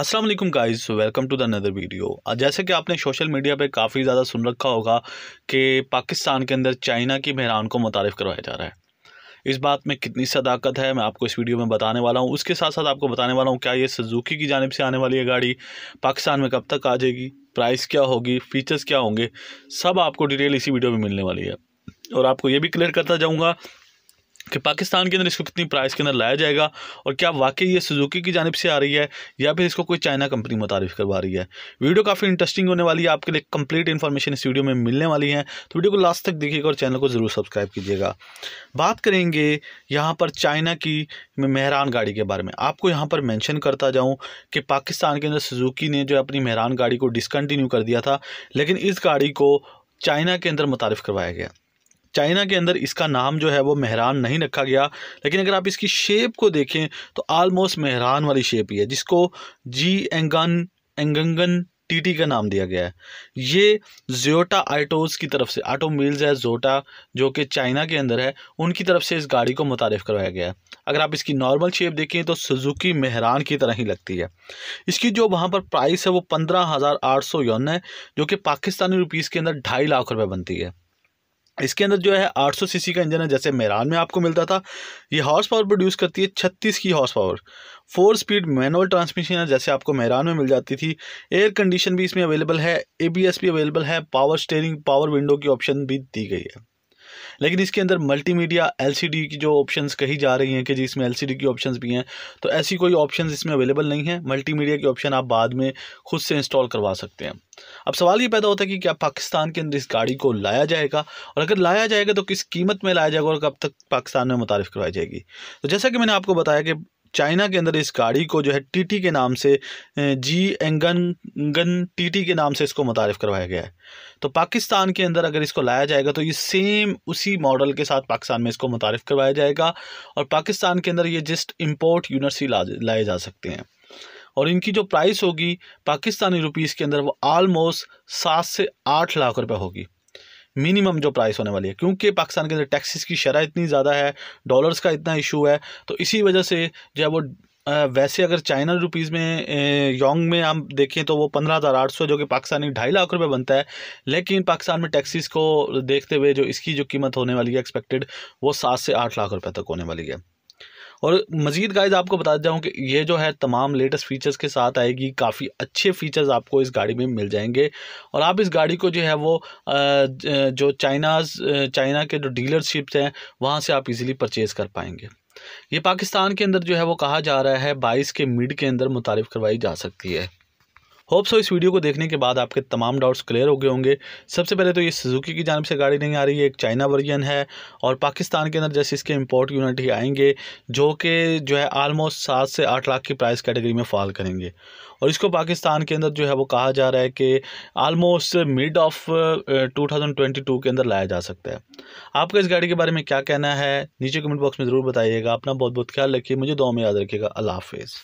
Aslam guys welcome to the another video जैसे कि आपने सोशल मीडिया पे काफ़ी ज़्यादा सुन रखा होगा कि पाकिस्तान के अंदर चाइना की महरान को मुतारफ़ करवाया जा रहा है इस बात में कितनी सदाकत है मैं आपको इस वीडियो में बताने वाला हूँ उसके साथ साथ आपको बताने वाला हूँ क्या ये सजुकी की जानब से आने वाली है गाड़ी पाकिस्तान में कब तक आ जाएगी प्राइस क्या होगी फ़ीचर्स क्या होंगे सब आपको डिटेल इसी वीडियो में मिलने वाली है और आपको ये भी क्लियर करता जाऊँगा कि पाकिस्तान के अंदर इसको कितनी प्राइस के अंदर लाया जाएगा और क्या वाकई ये सुजुकी की जानब से आ रही है या फिर इसको कोई चाइना कंपनी मुतारफ़ करवा रही है वीडियो काफ़ी इंटरेस्टिंग होने वाली है आपके लिए कंप्लीट इन्फॉर्मेशन इस वीडियो में मिलने वाली है तो वीडियो को लास्ट तक देखिएगा और चैनल को ज़रूर सब्सक्राइब कीजिएगा बात करेंगे यहाँ पर चाइना की मेहरान गाड़ी के बारे में आपको यहाँ पर मैंशन करता जाऊँ कि पाकिस्तान के अंदर सुजुकी ने जो अपनी मेहरान गाड़ी को डिसकन्टिन्यू कर दिया था लेकिन इस गाड़ी को चाइना के अंदर मुतारफ़ करवाया गया चाइना के अंदर इसका नाम जो है वो मेहरान नहीं रखा गया लेकिन अगर आप इसकी शेप को देखें तो आलमोस्ट मेहरान वाली शेप ही है जिसको जी एंगन एंगंगन टीटी का नाम दिया गया है ये जोटा आइटोज की तरफ से आटो मिल्स है जोटा जो कि चाइना के अंदर है उनकी तरफ से इस गाड़ी को मुतारफ़ करवाया गया है अगर आप इसकी नॉर्मल शेप देखें तो सुजुकी मेहरान की तरह ही लगती है इसकी जो वहाँ पर प्राइस है वो पंद्रह हज़ार आठ सौ यौन है जो कि पाकिस्तानी रुपीज़ के अंदर ढाई लाख रुपये बनती है इसके अंदर जो है 800 सीसी का इंजन है जैसे मेरान में आपको मिलता था ये हॉर्स पावर प्रोड्यूस करती है 36 की horse power four speed manual transmission है जैसे आपको मेहरान में मिल जाती थी एयर कंडीशन भी इसमें अवेलेबल है एबीएस भी अवेलेबल है पावर स्टेयरिंग पावर विंडो की ऑप्शन भी दी गई है लेकिन इसके अंदर मल्टीमीडिया एलसीडी की जो ऑप्शंस कही जा रही हैं कि जी इसमें एलसीडी की ऑप्शंस भी हैं तो ऐसी कोई ऑप्शंस इसमें अवेलेबल नहीं है मल्टीमीडिया के ऑप्शन आप बाद में खुद से इंस्टॉल करवा सकते हैं अब सवाल ये पैदा होता है कि क्या पाकिस्तान के अंदर इस गाड़ी को लाया जाएगा और अगर लाया जाएगा तो किस कीमत में लाया जाएगा और कब तक पाकिस्तान में मुतारफ़ करवाई जाएगी तो जैसा कि मैंने आपको बताया कि चाइना के अंदर इस गाड़ी को जो है टीटी के नाम से जी एंगन गन टीटी के नाम से इसको मुतारफ़ करवाया गया है तो पाकिस्तान के अंदर अगर इसको लाया जाएगा तो ये सेम उसी मॉडल के साथ पाकिस्तान में इसको मुतारफ़ करवाया जाएगा और पाकिस्तान के अंदर ये जस्ट इम्पोर्ट यूनिट्स ही लाए जा सकते हैं और इनकी जो प्राइस होगी पाकिस्तानी रुपीज़ के अंदर वो आलमोस्ट सात से आठ लाख रुपये होगी मिनिमम जो प्राइस होने वाली है क्योंकि पाकिस्तान के अंदर टैक्सेस की शरह इतनी ज़्यादा है डॉलर्स का इतना इशू है तो इसी वजह से जो है वो वैसे अगर चाइना रुपीज़ में योंग में हम देखें तो वो पंद्रह हज़ार आठ सौ जो कि पाकिस्तानी ढाई लाख रुपए बनता है लेकिन पाकिस्तान में टैक्सीज़ को देखते हुए जो इसकी जो कीमत होने वाली है एक्सपेक्टेड वो सात से आठ लाख रुपए तक होने वाली है और मज़ीद गाइज आपको बता जाऊँ कि ये जो है तमाम लेटेस्ट फीचर्स के साथ आएगी काफ़ी अच्छे फीचर्स आपको इस गाड़ी में मिल जाएंगे और आप इस गाड़ी को जो है वो जो चाइनाज चाइना के जो डीलरशिप्स हैं वहाँ से आप इजीली परचेज़ कर पाएंगे ये पाकिस्तान के अंदर जो है वो कहा जा रहा है बाईस के मिड के अंदर मुतारफ़ करवाई जा सकती है होप्स हो इस वीडियो को देखने के बाद आपके तमाम डाउट्स क्लियर हो गए होंगे सबसे पहले तो ये सुजुकी की जानब से गाड़ी नहीं आ रही है एक चाइना वर्जन है और पाकिस्तान के अंदर जैसे इसके इम्पोर्ट यूनिट ही आएंगे जो कि जो है आलमोस्ट सात से आठ लाख की प्राइस कैटेगरी में फॉल करेंगे और इसको पाकिस्तान के अंदर जो है वो कहा जा रहा है कि आलमोस्ट मिड ऑफ 2022 के अंदर लाया जा सकता है आपका इस गाड़ी के बारे में क्या कहना है नीचे कमेंट बॉक्स में ज़रूर बताइएगा अपना बहुत बहुत ख्याल रखिए मुझे दो में याद रखिएगा अल्लाह हाफिज़